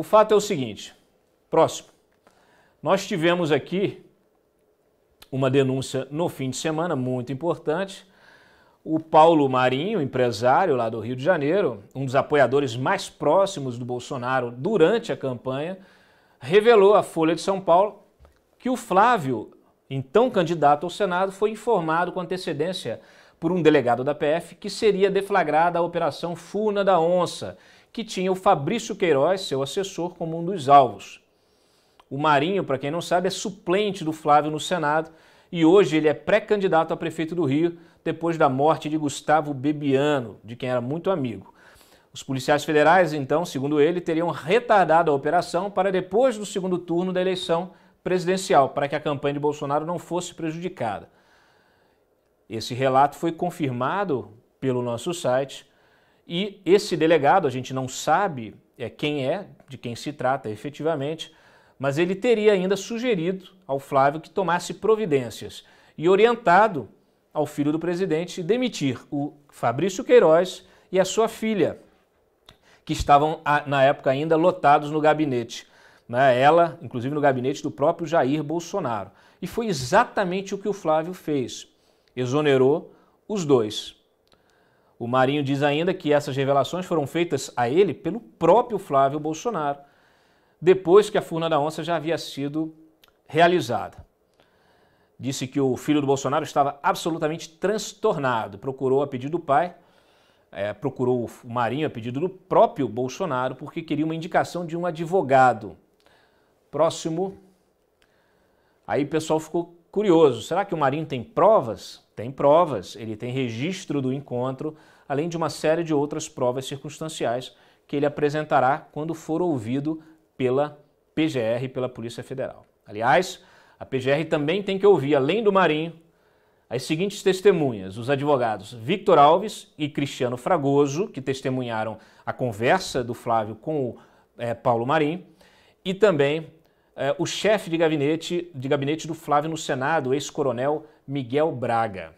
O fato é o seguinte, próximo. Nós tivemos aqui uma denúncia no fim de semana muito importante. O Paulo Marinho, empresário lá do Rio de Janeiro, um dos apoiadores mais próximos do Bolsonaro durante a campanha, revelou à Folha de São Paulo que o Flávio, então candidato ao Senado, foi informado com antecedência por um delegado da PF que seria deflagrada a Operação Funa da Onça que tinha o Fabrício Queiroz, seu assessor, como um dos alvos. O Marinho, para quem não sabe, é suplente do Flávio no Senado e hoje ele é pré-candidato a prefeito do Rio depois da morte de Gustavo Bebiano, de quem era muito amigo. Os policiais federais, então, segundo ele, teriam retardado a operação para depois do segundo turno da eleição presidencial, para que a campanha de Bolsonaro não fosse prejudicada. Esse relato foi confirmado pelo nosso site e esse delegado, a gente não sabe é, quem é, de quem se trata efetivamente, mas ele teria ainda sugerido ao Flávio que tomasse providências e orientado ao filho do presidente demitir o Fabrício Queiroz e a sua filha, que estavam na época ainda lotados no gabinete. Né? Ela, inclusive, no gabinete do próprio Jair Bolsonaro. E foi exatamente o que o Flávio fez: exonerou os dois. O Marinho diz ainda que essas revelações foram feitas a ele pelo próprio Flávio Bolsonaro, depois que a Furna da Onça já havia sido realizada. Disse que o filho do Bolsonaro estava absolutamente transtornado, procurou a pedido do pai, é, procurou o Marinho a pedido do próprio Bolsonaro, porque queria uma indicação de um advogado. Próximo. Aí o pessoal ficou curioso: será que o Marinho tem provas? tem provas, ele tem registro do encontro, além de uma série de outras provas circunstanciais que ele apresentará quando for ouvido pela PGR, pela Polícia Federal. Aliás, a PGR também tem que ouvir, além do Marinho, as seguintes testemunhas: os advogados Victor Alves e Cristiano Fragoso, que testemunharam a conversa do Flávio com o é, Paulo Marinho, e também é, o chefe de gabinete, de gabinete do Flávio no Senado, ex-coronel Miguel Braga,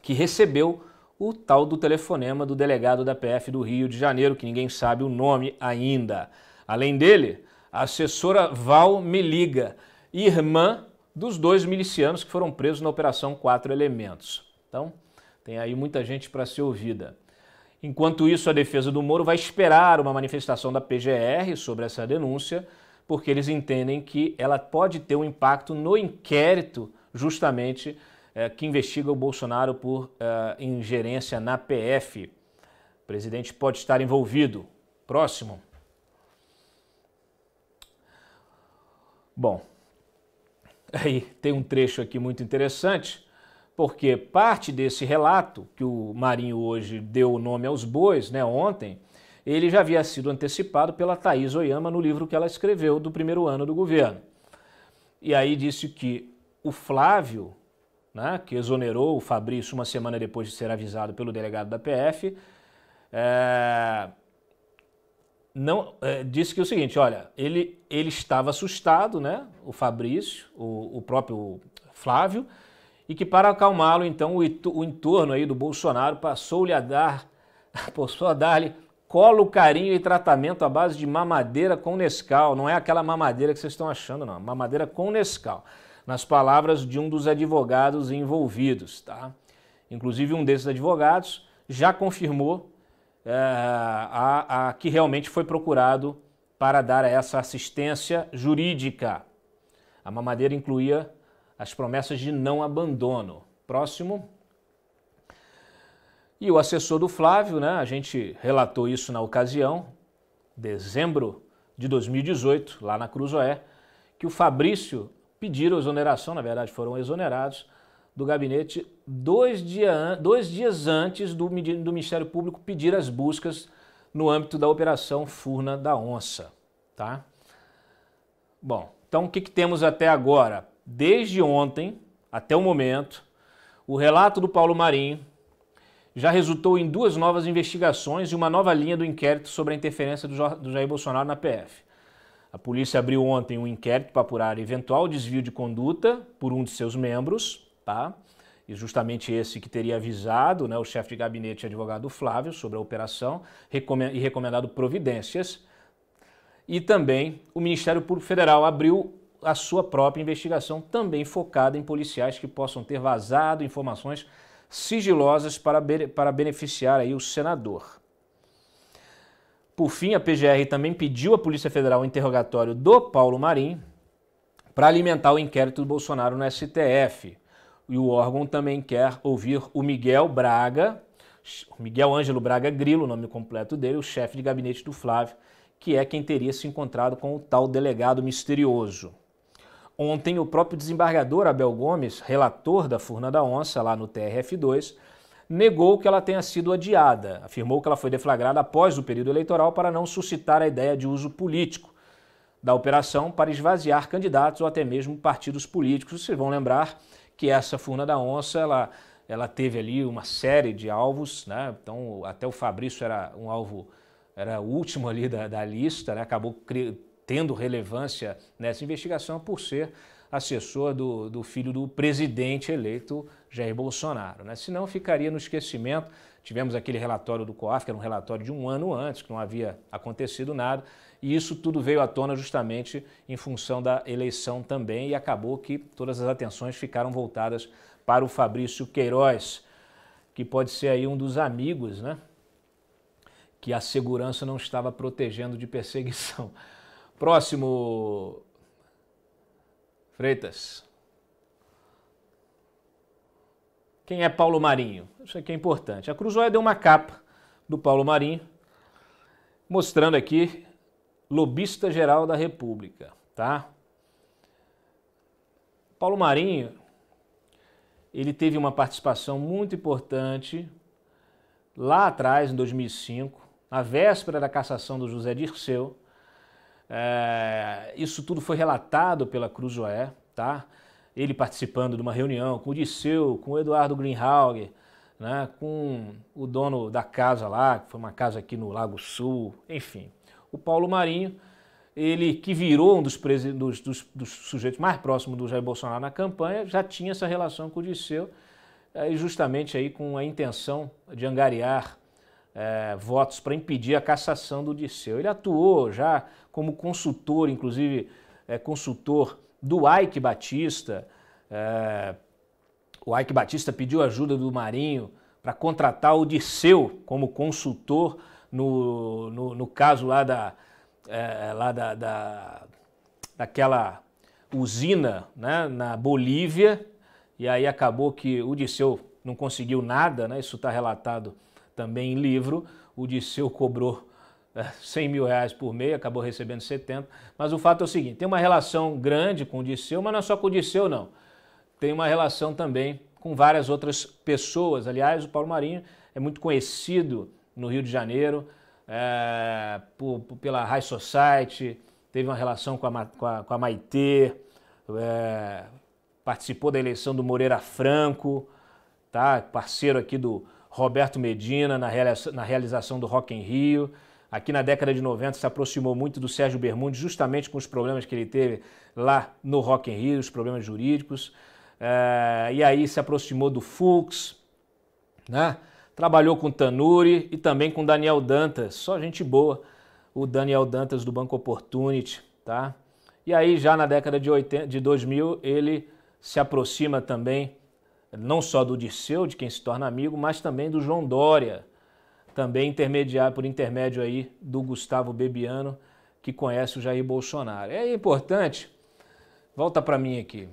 que recebeu o tal do telefonema do delegado da PF do Rio de Janeiro, que ninguém sabe o nome ainda. Além dele, a assessora Val Meliga, irmã dos dois milicianos que foram presos na Operação Quatro Elementos. Então, tem aí muita gente para ser ouvida. Enquanto isso, a defesa do Moro vai esperar uma manifestação da PGR sobre essa denúncia porque eles entendem que ela pode ter um impacto no inquérito, justamente, eh, que investiga o Bolsonaro por eh, ingerência na PF. O presidente pode estar envolvido. Próximo. Bom, aí tem um trecho aqui muito interessante, porque parte desse relato que o Marinho hoje deu o nome aos bois, né, ontem, ele já havia sido antecipado pela Thais Oyama no livro que ela escreveu do primeiro ano do governo. E aí disse que o Flávio, né, que exonerou o Fabrício uma semana depois de ser avisado pelo delegado da PF, é, não é, disse que é o seguinte, olha, ele, ele estava assustado, né, o Fabrício, o, o próprio Flávio, e que para acalmá-lo, então, o, o, entorno aí do Bolsonaro passou-lhe a dar, passou a dar-lhe Colo, carinho e tratamento à base de mamadeira com Nescau. Não é aquela mamadeira que vocês estão achando, não. Mamadeira com Nescau. Nas palavras de um dos advogados envolvidos, tá? Inclusive, um desses advogados já confirmou é, a, a, que realmente foi procurado para dar essa assistência jurídica. A mamadeira incluía as promessas de não abandono. Próximo. E o assessor do Flávio, né, a gente relatou isso na ocasião, dezembro de 2018, lá na Cruzoé, que o Fabrício pediram exoneração, na verdade foram exonerados, do gabinete dois, dia, dois dias antes do, do Ministério Público pedir as buscas no âmbito da Operação Furna da Onça. Tá? Bom, então o que, que temos até agora? Desde ontem até o momento, o relato do Paulo Marinho, já resultou em duas novas investigações e uma nova linha do inquérito sobre a interferência do Jair Bolsonaro na PF. A polícia abriu ontem um inquérito para apurar eventual desvio de conduta por um de seus membros, tá? E justamente esse que teria avisado né, o chefe de gabinete advogado Flávio sobre a operação e recomendado providências. E também o Ministério Público Federal abriu a sua própria investigação, também focada em policiais que possam ter vazado informações sigilosas para, para beneficiar aí o senador. Por fim, a PGR também pediu à Polícia Federal o interrogatório do Paulo Marim para alimentar o inquérito do Bolsonaro no STF. E o órgão também quer ouvir o Miguel Braga, Miguel Ângelo Braga Grilo, o nome completo dele, o chefe de gabinete do Flávio, que é quem teria se encontrado com o tal delegado misterioso. Ontem, o próprio desembargador Abel Gomes, relator da Furna da Onça, lá no TRF2, negou que ela tenha sido adiada. Afirmou que ela foi deflagrada após o período eleitoral para não suscitar a ideia de uso político da operação para esvaziar candidatos ou até mesmo partidos políticos. Vocês vão lembrar que essa Furna da Onça, ela, ela teve ali uma série de alvos, né? Então, até o Fabrício era um alvo, era o último ali da, da lista, né? acabou tendo relevância nessa investigação por ser assessor do, do filho do presidente eleito Jair Bolsonaro. Né? Senão ficaria no esquecimento. Tivemos aquele relatório do COAF, que era um relatório de um ano antes, que não havia acontecido nada, e isso tudo veio à tona justamente em função da eleição também, e acabou que todas as atenções ficaram voltadas para o Fabrício Queiroz, que pode ser aí um dos amigos, né? Que a segurança não estava protegendo de perseguição. Próximo. Freitas. Quem é Paulo Marinho? Isso aqui é importante. A Cruzóia deu uma capa do Paulo Marinho, mostrando aqui lobista geral da República, tá? Paulo Marinho, ele teve uma participação muito importante lá atrás, em 2005, na véspera da cassação do José Dirceu, é, isso tudo foi relatado pela Cruzoé, tá? Ele participando de uma reunião com o Disseu, com o Eduardo Greenhalgh, né, com o dono da casa lá, que foi uma casa aqui no Lago Sul, enfim. O Paulo Marinho, ele que virou um dos, dos, dos, dos sujeitos mais próximos do Jair Bolsonaro na campanha, já tinha essa relação com o Disseu, é, justamente aí com a intenção de angariar é, votos para impedir a cassação do Disseu. Ele atuou já como consultor, inclusive é, consultor do Ike Batista. É, o Ike Batista pediu ajuda do Marinho para contratar o Disseu como consultor no, no, no caso lá da, é, lá da, da daquela usina né, na Bolívia, e aí acabou que o Disseu não conseguiu nada, né, isso está relatado também em livro. O Disseu cobrou 100 é, mil reais por mês, acabou recebendo 70. Mas o fato é o seguinte: tem uma relação grande com o Disseu, mas não é só com o Disseu, não. Tem uma relação também com várias outras pessoas. Aliás, o Paulo Marinho é muito conhecido no Rio de Janeiro é, por, por, pela High Society, teve uma relação com a, com a, com a Maitê, é, participou da eleição do Moreira Franco, tá? parceiro aqui do, Roberto Medina na realização do Rock em Rio. Aqui na década de 90 se aproximou muito do Sérgio Bermudes, justamente com os problemas que ele teve lá no Rock em Rio, os problemas jurídicos. É, e aí se aproximou do Fuchs, né? Trabalhou com Tanuri e também com Daniel Dantas, só gente boa, o Daniel Dantas do Banco Opportunity, tá? E aí já na década de, 80, de 2000 ele se aproxima também não só do Dirceu, de quem se torna amigo, mas também do João Dória, também intermediário por intermédio aí do Gustavo Bebiano, que conhece o Jair Bolsonaro. É importante, volta para mim aqui.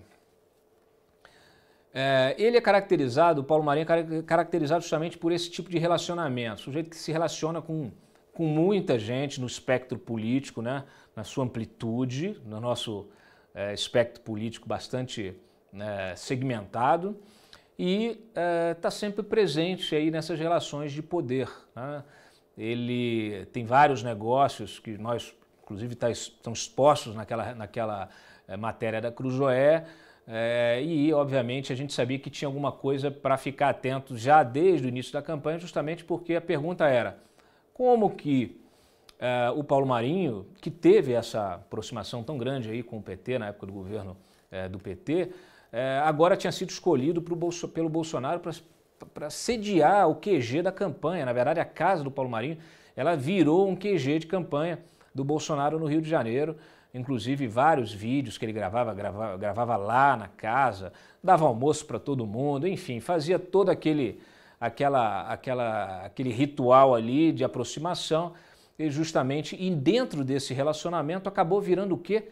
É, ele é caracterizado, o Paulo Marinho é caracterizado justamente por esse tipo de relacionamento, sujeito que se relaciona com, com muita gente no espectro político, né? na sua amplitude, no nosso é, espectro político bastante né, segmentado e está eh, sempre presente aí nessas relações de poder. Né? Ele tem vários negócios que nós, inclusive, tá, estamos expostos naquela, naquela é, matéria da Cruzoé, é, e, obviamente, a gente sabia que tinha alguma coisa para ficar atento já desde o início da campanha, justamente porque a pergunta era como que é, o Paulo Marinho, que teve essa aproximação tão grande aí com o PT na época do governo é, do PT, é, agora tinha sido escolhido Bolso, pelo Bolsonaro para sediar o QG da campanha. Na verdade, a casa do Paulo Marinho, ela virou um QG de campanha do Bolsonaro no Rio de Janeiro. Inclusive, vários vídeos que ele gravava, gravava, gravava lá na casa, dava almoço para todo mundo, enfim, fazia todo aquele, aquela, aquela, aquele ritual ali de aproximação. E justamente, e dentro desse relacionamento, acabou virando o quê?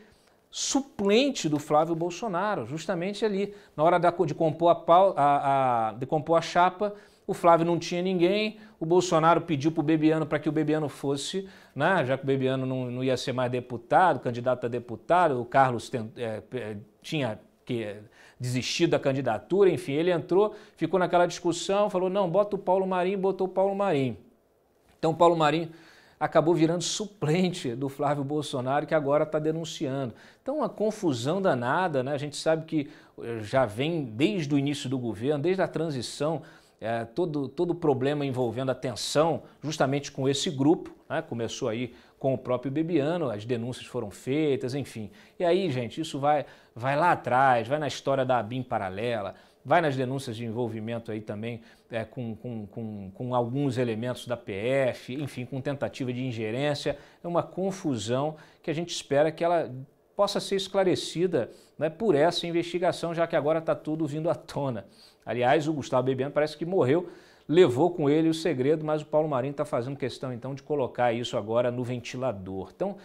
suplente do Flávio Bolsonaro, justamente ali. Na hora da, de, compor a, pau, a, a, de compor a chapa, o Flávio não tinha ninguém, o Bolsonaro pediu para o Bebiano para que o Bebiano fosse, né, já que o Bebiano não, não ia ser mais deputado, candidato a deputado, o Carlos tem, é, tinha que desistir da candidatura, enfim, ele entrou, ficou naquela discussão, falou, não, bota o Paulo Marinho, botou o Paulo Marinho. Então, Paulo Marinho acabou virando suplente do Flávio Bolsonaro, que agora está denunciando. Então, uma confusão danada, né? A gente sabe que eh, já vem desde o início do governo, desde a transição, é, todo, todo o problema envolvendo a tensão justamente com esse grupo, né? começou aí com o próprio Bebiano, as denúncias foram feitas, enfim. E aí, gente, isso vai, vai lá atrás, vai na história da ABIM paralela, vai nas denúncias de envolvimento aí também é, com, com, com, com, alguns elementos da PF, enfim, com tentativa de ingerência. É uma confusão que a gente espera que ela possa ser esclarecida né, por essa investigação, já que agora está tudo vindo à tona. Aliás, o Gustavo Bebiano parece que morreu, levou com ele o segredo, mas o Paulo Marinho está fazendo questão então de colocar isso agora no ventilador. Então,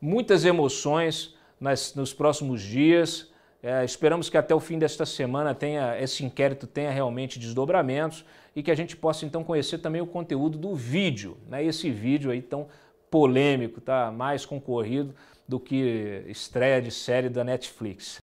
muitas emoções nas, nos próximos dias, é, esperamos que até o fim desta semana tenha esse inquérito tenha realmente desdobramentos e que a gente possa então conhecer também o conteúdo do vídeo, né? Esse vídeo aí tão polêmico, tá mais concorrido do que estreia de série da Netflix.